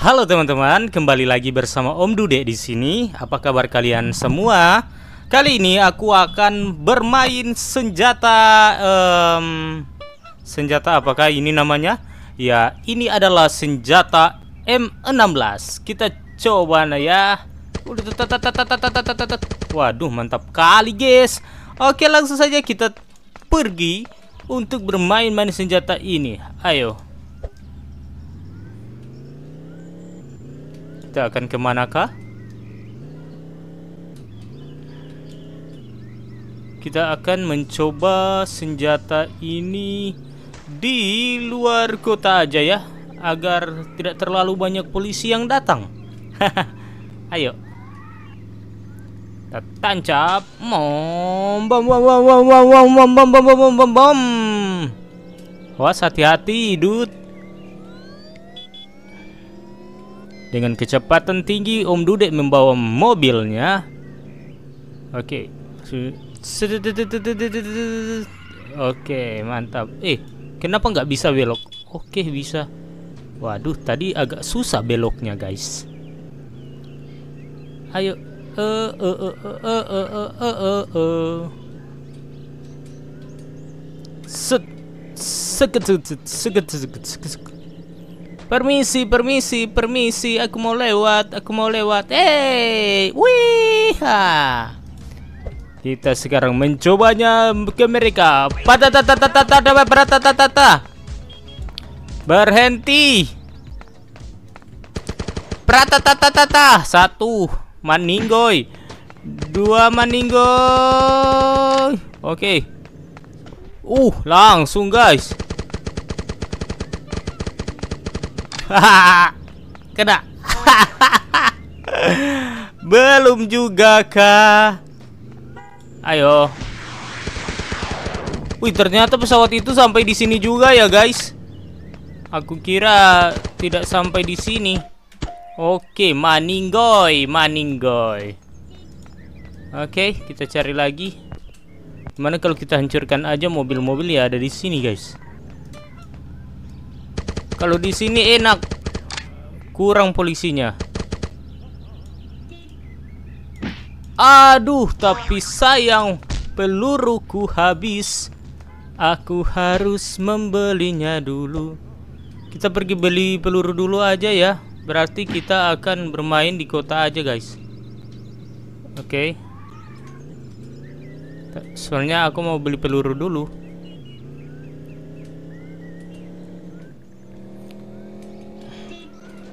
Halo teman-teman, kembali lagi bersama Om Dude di sini. Apa kabar kalian semua? Kali ini aku akan bermain senjata um, senjata apakah ini namanya? Ya, ini adalah senjata M16. Kita coba nah ya. Waduh, mantap kali, guys. Oke, langsung saja kita pergi untuk bermain-main senjata ini. Ayo. Kita akan ke manakah? Kita akan mencoba senjata ini di luar kota aja ya agar tidak terlalu banyak polisi yang datang. Ayo. Kita tancap. Bom bom bom bom bom bom bom bom bom bom bom bom. hati-hati, dude. Dengan kecepatan tinggi Om Dudek membawa mobilnya. Oke. Oke, mantap. Eh, kenapa nggak bisa belok? Oke, bisa. Waduh, tadi agak susah beloknya, guys. Ayo. Eh eh eh eh eh eh eh eh. Set. Seket seket seket seket Permisi, permisi, permisi, aku mau lewat, aku mau lewat. Hey, wih, ha. Kita sekarang mencobanya ke mereka. Pada tata tata tata tata tata tata. Berhenti. Prata tata tata satu maninggoy, dua maninggoy. Oke. Okay. Uh, langsung guys. Kena. Belum juga kah? Ayo. Wih, ternyata pesawat itu sampai di sini juga ya, guys. Aku kira tidak sampai di sini. Oke, maninggoy, maninggoy. Oke, kita cari lagi. Gimana kalau kita hancurkan aja mobil-mobil ya ada di sini, guys? Kalau di sini enak. Kurang polisinya. Aduh, tapi sayang peluruku habis. Aku harus membelinya dulu. Kita pergi beli peluru dulu aja ya. Berarti kita akan bermain di kota aja, guys. Oke. Okay. Soalnya aku mau beli peluru dulu.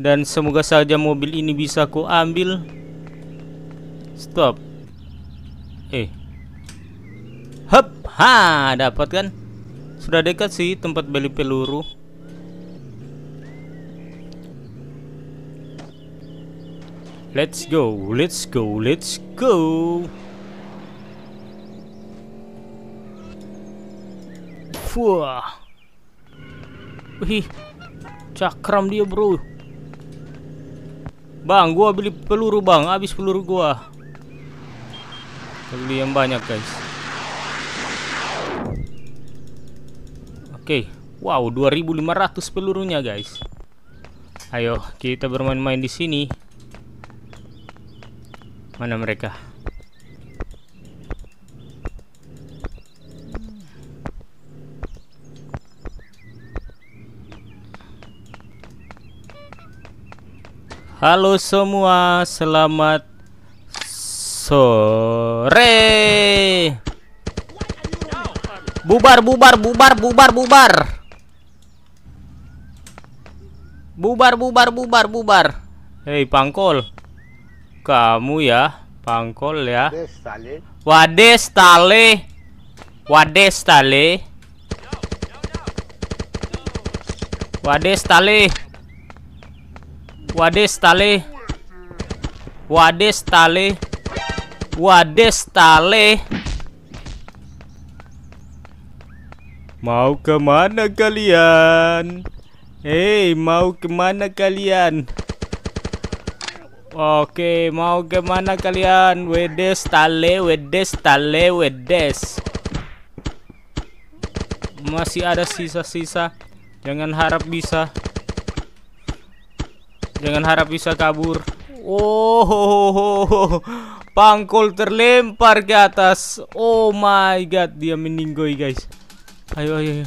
dan semoga saja mobil ini bisa ku ambil stop eh hub. ha dapat kan sudah dekat sih tempat beli peluru let's go let's go let's go Wah. Wih, cakram dia bro. Bang, gua beli peluru, Bang. Habis peluru gua. beli yang banyak, guys. Oke. Okay. Wow, 2500 pelurunya, guys. Ayo, kita bermain-main di sini. Mana mereka? Halo semua, selamat sore. Bubar, bubar, bubar, bubar, bubar. Bubar, bubar, bubar, bubar. Hei, pangkol. Kamu ya, pangkol ya. Wades tale. Wades tale. Wades tale. Wades tale. Wades tale. Wades tale. Mau kemana kalian? Hei, mau kemana kalian? Oke, mau kemana kalian? Wedes tale, wedes tale, wedes. Masih ada sisa-sisa. Jangan harap bisa. Jangan harap bisa kabur. Oh, pangkul terlempar ke atas. Oh my god, dia meninggoy guys. Ayo, ayo, ayo.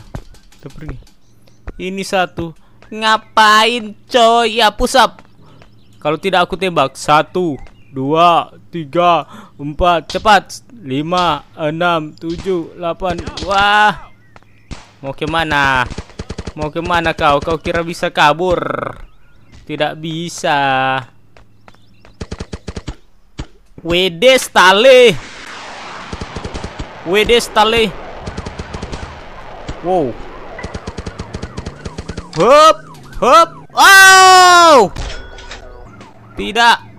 Kita pergi. Ini satu. Ngapain coy? Ya pusap. Kalau tidak aku tembak. Satu, dua, tiga, empat, cepat. Lima, enam, tujuh, delapan. Wah. Mau kemana? Mau kemana kau? Kau kira bisa kabur? Tidak bisa. WD Stale. WD Stale. Wow. Hop, hop. Wow. Tidak.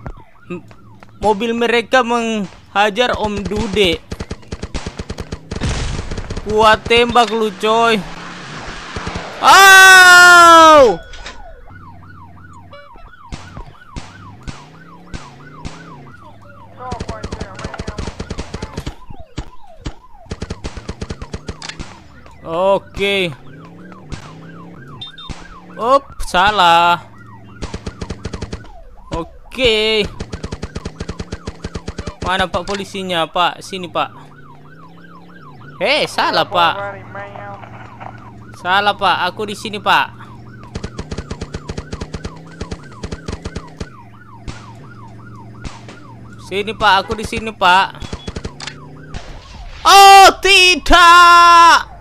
mobil mereka menghajar Om Dude. Kuat tembak lu, coy. Oh! Oke. Up, salah. Oke. Mana Pak polisinya, Pak? Sini, Pak. Eh, hey, salah, Pak. Salah, Pak. Aku di sini, Pak. Sini, Pak. Aku di sini, Pak. Oh, tidak.